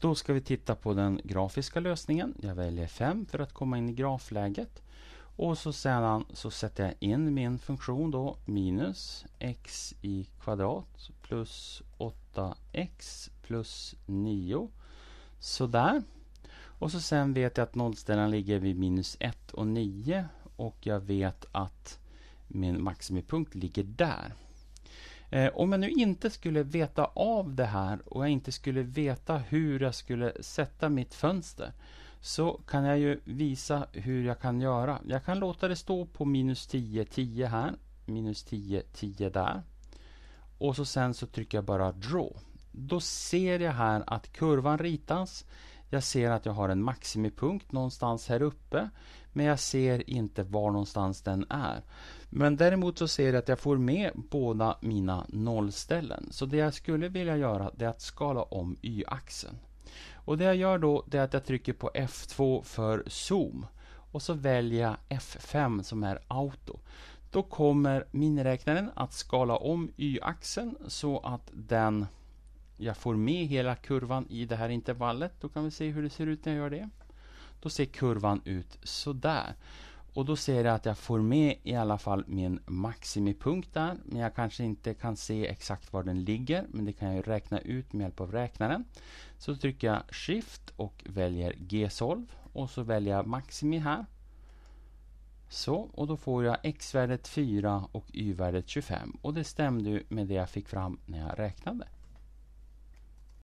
Då ska vi titta på den grafiska lösningen. Jag väljer 5 för att komma in i grafläget. Och så sedan så sätter jag in min funktion då minus x i kvadrat plus 8x plus 9. Sådär. Och så sen vet jag att nollställan ligger vid minus 1 och 9 och jag vet att min maximipunkt ligger där. Eh, om jag nu inte skulle veta av det här och jag inte skulle veta hur jag skulle sätta mitt fönster så kan jag ju visa hur jag kan göra. Jag kan låta det stå på minus 10, 10 här, minus 10, 10 där. Och så sen så trycker jag bara draw. Då ser jag här att kurvan ritas. Jag ser att jag har en maximipunkt någonstans här uppe men jag ser inte var någonstans den är. Men däremot så ser jag att jag får med båda mina nollställen. Så det jag skulle vilja göra är att skala om y-axeln. Och Det jag gör då är att jag trycker på F2 för zoom och så väljer jag F5 som är auto. Då kommer miniräknaren att skala om y-axeln så att den jag får med hela kurvan i det här intervallet. Då kan vi se hur det ser ut när jag gör det. Då ser kurvan ut sådär. Och då ser jag att jag får med i alla fall min maximipunkt där. Men jag kanske inte kan se exakt var den ligger. Men det kan jag räkna ut med hjälp av räknaren. Så trycker jag Shift och väljer G-solv. Och så väljer jag maximi här. Så, och då får jag x-värdet 4 och y-värdet 25. Och det stämde ju med det jag fick fram när jag räknade.